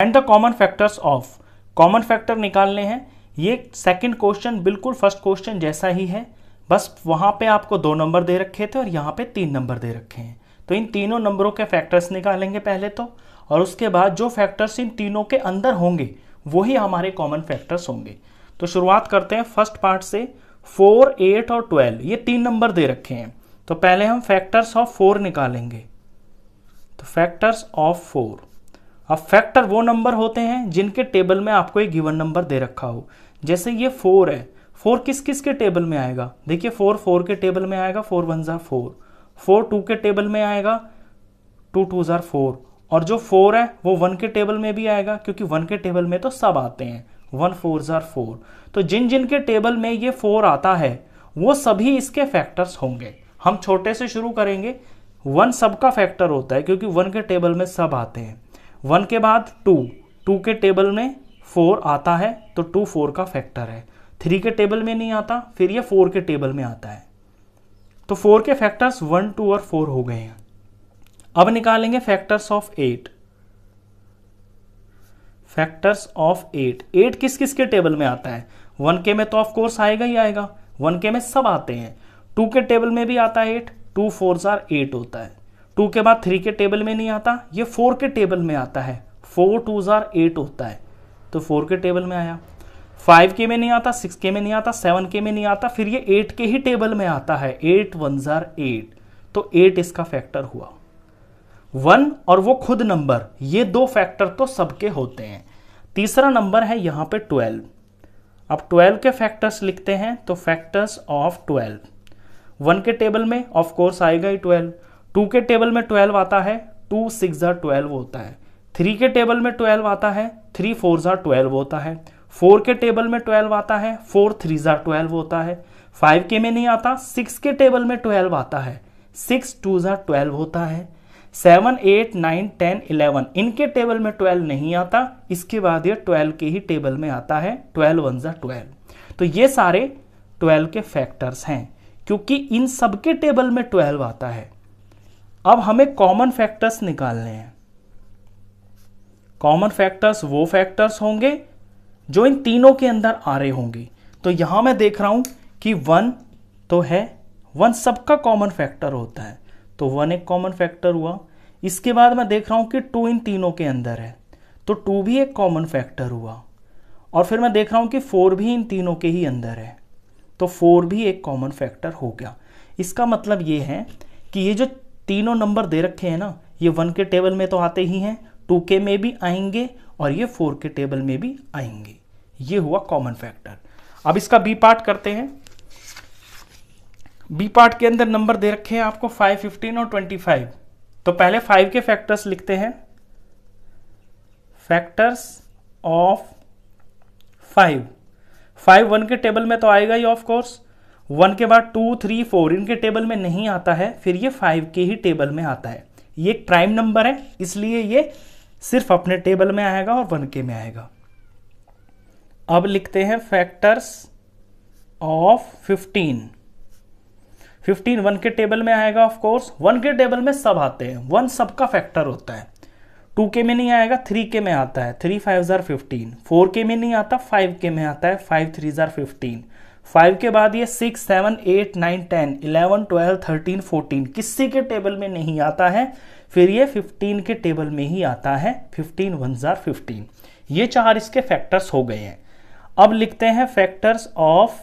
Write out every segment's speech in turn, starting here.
and the common factors of common factor निकालने हैं ये सेकंड क्वेश्चन बिल्कुल फर्स्ट क्वेश्चन जैसा ही है बस वहां पे आपको दो नंबर दे रखे थे और यहाँ पे तीन नंबर दे रखे हैं तो इन तीनों नंबरों के फैक्टर्स निकालेंगे पहले तो और उसके बाद जो फैक्टर्स इन तीनों के अंदर होंगे वही हमारे कॉमन फैक्टर्स होंगे तो शुरुआत करते हैं फर्स्ट पार्ट से फोर एट और ट्वेल्व ये तीन नंबर दे रखे हैं तो पहले हम फैक्टर्स ऑफ फोर निकालेंगे तो फैक्टर्स ऑफ फोर अब फैक्टर वो नंबर होते हैं जिनके टेबल में आपको एक गिवन नंबर दे रखा हो जैसे ये फोर है फोर किस किस के टेबल में आएगा देखिए फोर फोर के टेबल में आएगा फोर वन ज़ार फोर फोर टू के टेबल में आएगा टू टू ज़ार फोर और जो फोर है वो वन के टेबल में भी आएगा क्योंकि वन के टेबल में तो सब आते हैं वन फोर ज़ार फोर तो जिन जिन के टेबल में ये फोर आता है वो सभी इसके फैक्टर्स होंगे हम छोटे से शुरू करेंगे वन सबका फैक्टर होता है क्योंकि वन के टेबल में सब आते हैं वन के बाद टू टू के टेबल में फोर आता है तो टू फोर का फैक्टर है थ्री के टेबल में नहीं आता फिर ये फोर के टेबल में आता है तो फोर के फैक्टर्स वन टू और फोर हो गए हैं अब निकालेंगे factors of eight factors of eight eight किस किस के टेबल में आता है वन के में तो ऑफ कोर्स आएगा ही आएगा वन के में सब आते हैं टू के टेबल में भी आता है एट टू फोर जार एट होता है टू के बाद थ्री के टेबल में नहीं आता ये फोर के टेबल में आता है फोर टू ज़ार एट होता है तो फोर के टेबल में आया फाइव के में नहीं आता सिक्स के में नहीं आता सेवन के में नहीं आता फिर ये एट के ही टेबल में आता है एट वन ज़ार एट तो एट इसका फैक्टर हुआ वन और वो खुद नंबर ये दो फैक्टर तो सबके होते हैं तीसरा नंबर है यहाँ पे ट्वेल्व अब ट्वेल्व के फैक्टर्स लिखते हैं तो फैक्टर्स ऑफ ट्वेल्व वन के टेबल में ऑफकोर्स आएगा ही ट्वेल्व टू के टेबल में ट्वेल्व आता है टू सिक्स ज़ार ट्वेल्व होता है थ्री के टेबल में ट्वेल्व आता है थ्री फोर ज़ार ट्वेल्व होता है फोर के टेबल में ट्वेल्व आता है फोर थ्री ज़ार ट्वेल्व होता है फाइव के में नहीं आता सिक्स के टेबल में ट्वेल्व आता है सिक्स टू ज़ार ट्वेल्व होता है seven eight nine ten eleven इनके टेबल में ट्वेल्व नहीं आता इसके बाद ये ट्वेल्व के ही टेबल में आता है ट्वेल्व वन जार ट्वेल्व तो ये सारे ट्वेल्व के फैक्टर्स हैं क्योंकि इन सब के टेबल में ट्वेल्व आता है अब हमें कॉमन फैक्टर्स निकालने हैं कॉमन फैक्टर्स वो फैक्टर्स होंगे जो इन तीनों के अंदर आ रहे होंगे तो यहां मैं देख रहा हूं कि वन तो है वन सबका कॉमन फैक्टर होता है तो वन एक कॉमन फैक्टर हुआ इसके बाद मैं देख रहा हूं कि टू इन तीनों के अंदर है तो टू भी एक कॉमन फैक्टर हुआ और फिर मैं देख रहा हूं कि फोर भी इन तीनों के ही अंदर है तो फोर भी एक कॉमन फैक्टर हो गया इसका मतलब ये है कि ये जो तीनों नंबर दे रखे हैं ना ये वन के टेबल में तो आते ही हैं टू के में भी आएंगे और ये फोर के टेबल में भी आएंगे ये हुआ कॉमन फैक्टर अब इसका बी पार्ट करते हैं बी पार्ट के अंदर नंबर दे रखे हैं आपको फाइव फिफ्टीन और ट्वेंटी फाइव तो पहले फाइव के फैक्टर्स लिखते हैं factors of five five one के टेबल में तो आएगा ही ऑफ कोर्स वन के बाद टू थ्री फोर इनके टेबल में नहीं आता है फिर ये फाइव के ही टेबल में आता है ये एक प्राइम नंबर है इसलिए ये सिर्फ अपने टेबल में आएगा और वन के में आएगा अब लिखते हैं factors of fifteen fifteen one के टेबल में आएगा ऑफ कोर्स वन के टेबल में सब आते हैं वन सबका फैक्टर होता है टू के में नहीं आएगा थ्री के में आता है थ्री फाइव ज़ार फिफ्टीन फोर के में नहीं आता फाइव के में आता है फाइव थ्री ज़ार फिफ्टीन फाइव के बाद ये six seven eight nine ten eleven twelve thirteen fourteen किसी के टेबल में नहीं आता है फिर ये फिफ्टीन के टेबल में ही आता है फिफ्टीन वन ज़ार फिफ्टीन ये चार इसके फैक्टर्स हो गए हैं अब लिखते हैं फैक्टर्स ऑफ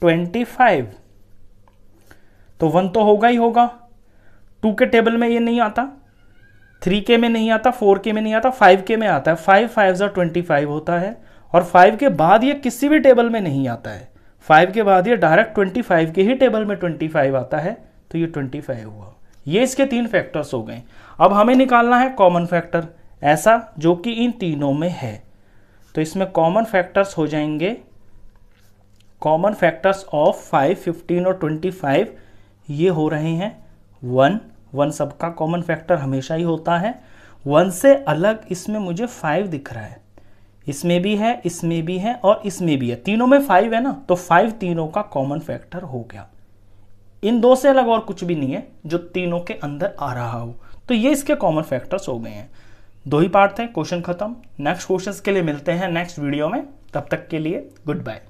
ट्वेंटी फाइव तो वन तो होगा ही होगा टू के टेबल में ये नहीं आता थ्री के में नहीं आता फोर के में नहीं आता फाइव के में आता है फाइव फाइव जो ट्वेंटी फाइव होता है और फाइव के बाद ये किसी भी टेबल में नहीं आता है फाइव के बाद ये डायरेक्ट ट्वेंटी फाइव के ही टेबल में ट्वेंटी फाइव आता है तो ये ट्वेंटी फाइव हुआ ये इसके तीन फैक्टर्स हो गए अब हमें निकालना है कॉमन फैक्टर ऐसा जो कि इन तीनों में है तो इसमें कॉमन फैक्टर्स हो जाएंगे common factors of five fifteen और ट्वेंटी फाइव ये हो रहे हैं वन वन सबका कॉमन फैक्टर हमेशा ही होता है वन से अलग इसमें मुझे फाइव दिख रहा है इसमें भी है इसमें भी है और इसमें भी है तीनों में फाइव है ना तो फाइव तीनों का कॉमन फैक्टर हो गया इन दो से अलग और कुछ भी नहीं है जो तीनों के अंदर आ रहा हो तो ये इसके कॉमन फैक्टर्स हो गए हैं दो ही पार्ट थे क्वेश्चन खत्म नेक्स्ट क्वेश्चन के लिए मिलते हैं नेक्स्ट वीडियो में तब तक के लिए गुड बाय